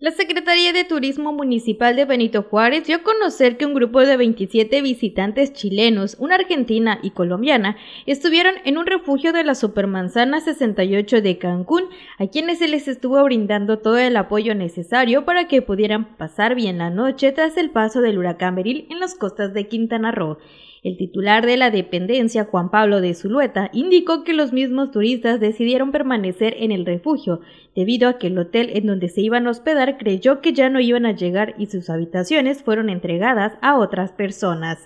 La Secretaría de Turismo Municipal de Benito Juárez dio a conocer que un grupo de 27 visitantes chilenos, una argentina y colombiana, estuvieron en un refugio de la Supermanzana 68 de Cancún, a quienes se les estuvo brindando todo el apoyo necesario para que pudieran pasar bien la noche tras el paso del huracán Beril en las costas de Quintana Roo. El titular de la dependencia, Juan Pablo de Zulueta, indicó que los mismos turistas decidieron permanecer en el refugio, debido a que el hotel en donde se iban a hospedar creyó que ya no iban a llegar y sus habitaciones fueron entregadas a otras personas.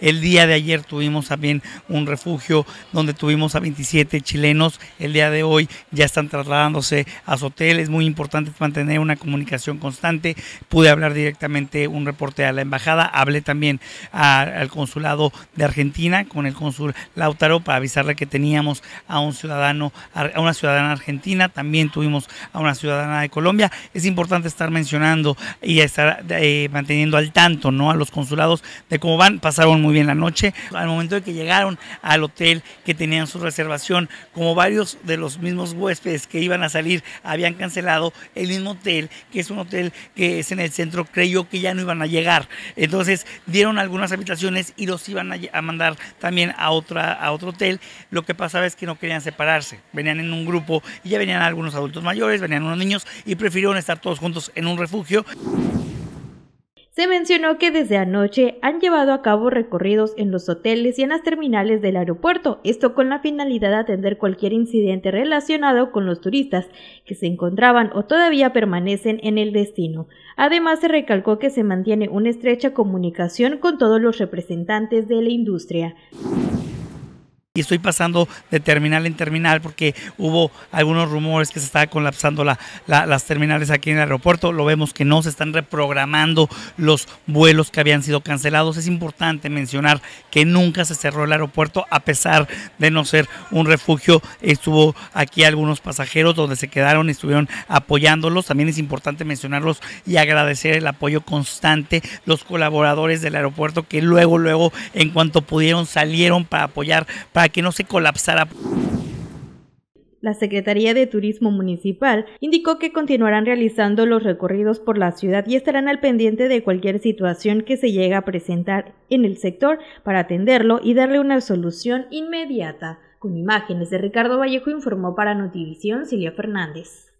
El día de ayer tuvimos también un refugio donde tuvimos a 27 chilenos. El día de hoy ya están trasladándose a su hotel. Es muy importante mantener una comunicación constante. Pude hablar directamente un reporte a la embajada. Hablé también al consulado de Argentina con el cónsul Lautaro para avisarle que teníamos a un ciudadano, a una ciudadana argentina. También tuvimos a una ciudadana de Colombia. Es importante estar mencionando y estar eh, manteniendo al tanto ¿no? a los consulados de cómo van. Pasaron muy muy bien la noche. Al momento de que llegaron al hotel que tenían su reservación, como varios de los mismos huéspedes que iban a salir habían cancelado, el mismo hotel, que es un hotel que es en el centro, creyó que ya no iban a llegar. Entonces dieron algunas habitaciones y los iban a, mandar también a, otra, a otro hotel. Lo que pasaba es que no querían separarse. Venían en un grupo y ya venían algunos adultos mayores, venían unos niños y prefirieron estar todos juntos en un refugio. Se mencionó que desde anoche han llevado a cabo recorridos en los hoteles y en las terminales del aeropuerto, esto con la finalidad de atender cualquier incidente relacionado con los turistas que se encontraban o todavía permanecen en el destino. Además, se recalcó que se mantiene una estrecha comunicación con todos los representantes de la industria y estoy pasando de terminal en terminal porque hubo algunos rumores que se estaban colapsando la, las terminales aquí en el aeropuerto. Lo vemos que no, se están reprogramando los vuelos que habían sido cancelados. Es importante mencionar que nunca se cerró el aeropuerto a pesar de no ser un refugio. Estuvo aquí algunos pasajeros donde se quedaron y estuvieron apoyándolos. También es importante mencionarlos y agradecer el apoyo constante, los colaboradores del aeropuerto que luego, luego, en cuanto pudieron, salieron para apoyar, para que no se colapsara. La Secretaría de Turismo Municipal indicó que continuarán realizando los recorridos por la ciudad y estarán al pendiente de cualquier situación que se llegue a presentar en el sector para atenderlo y darle una solución inmediata. Con imágenes de Ricardo Vallejo informó para Notivisión Silvia Fernández.